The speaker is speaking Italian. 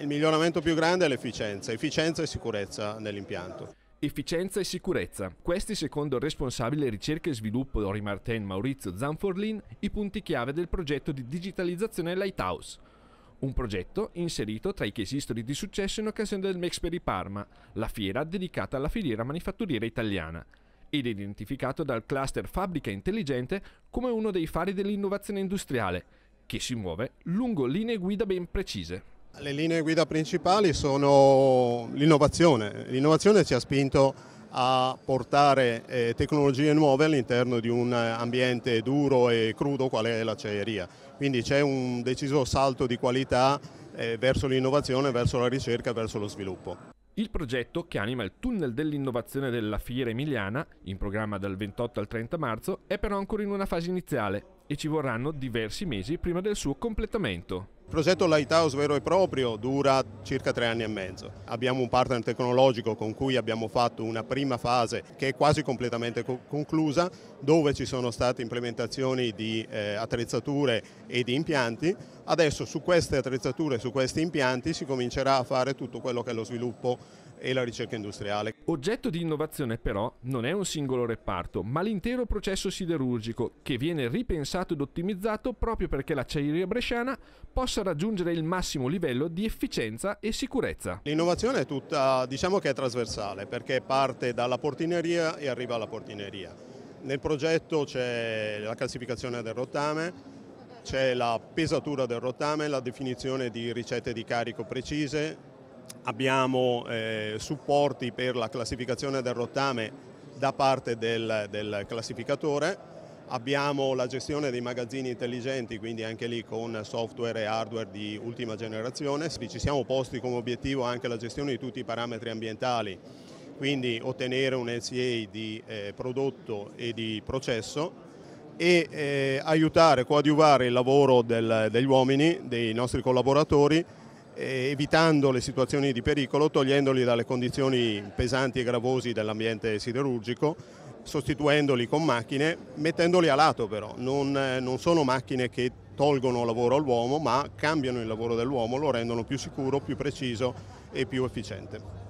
Il miglioramento più grande è l'efficienza, efficienza e sicurezza nell'impianto. Efficienza e sicurezza. Questi, secondo il responsabile ricerca e sviluppo Ori Martin Maurizio Zanforlin, i punti chiave del progetto di digitalizzazione Lighthouse. Un progetto inserito tra i case history di successo in occasione del Mexperi Parma, la fiera dedicata alla filiera manifatturiera italiana ed identificato dal cluster Fabbrica Intelligente come uno dei fari dell'innovazione industriale, che si muove lungo linee guida ben precise. Le linee guida principali sono l'innovazione. L'innovazione ci ha spinto a portare eh, tecnologie nuove all'interno di un ambiente duro e crudo quale è l'acciaieria. Quindi c'è un deciso salto di qualità eh, verso l'innovazione, verso la ricerca, verso lo sviluppo. Il progetto, che anima il tunnel dell'innovazione della fiera emiliana, in programma dal 28 al 30 marzo, è però ancora in una fase iniziale e ci vorranno diversi mesi prima del suo completamento. Il progetto Lighthouse vero e proprio dura circa tre anni e mezzo. Abbiamo un partner tecnologico con cui abbiamo fatto una prima fase che è quasi completamente co conclusa, dove ci sono state implementazioni di eh, attrezzature e di impianti. Adesso su queste attrezzature, su questi impianti si comincerà a fare tutto quello che è lo sviluppo e la ricerca industriale. Oggetto di innovazione però non è un singolo reparto, ma l'intero processo siderurgico che viene ripensato pensato ed ottimizzato proprio perché l'acciaieria bresciana possa raggiungere il massimo livello di efficienza e sicurezza. L'innovazione è tutta, diciamo che è trasversale, perché parte dalla portineria e arriva alla portineria. Nel progetto c'è la classificazione del rottame, c'è la pesatura del rottame, la definizione di ricette di carico precise, abbiamo eh, supporti per la classificazione del rottame da parte del, del classificatore Abbiamo la gestione dei magazzini intelligenti, quindi anche lì con software e hardware di ultima generazione. Ci siamo posti come obiettivo anche la gestione di tutti i parametri ambientali, quindi ottenere un NCA di eh, prodotto e di processo e eh, aiutare, coadiuvare il lavoro del, degli uomini, dei nostri collaboratori, eh, evitando le situazioni di pericolo, togliendoli dalle condizioni pesanti e gravosi dell'ambiente siderurgico sostituendoli con macchine, mettendoli a lato però, non, eh, non sono macchine che tolgono lavoro all'uomo, ma cambiano il lavoro dell'uomo, lo rendono più sicuro, più preciso e più efficiente.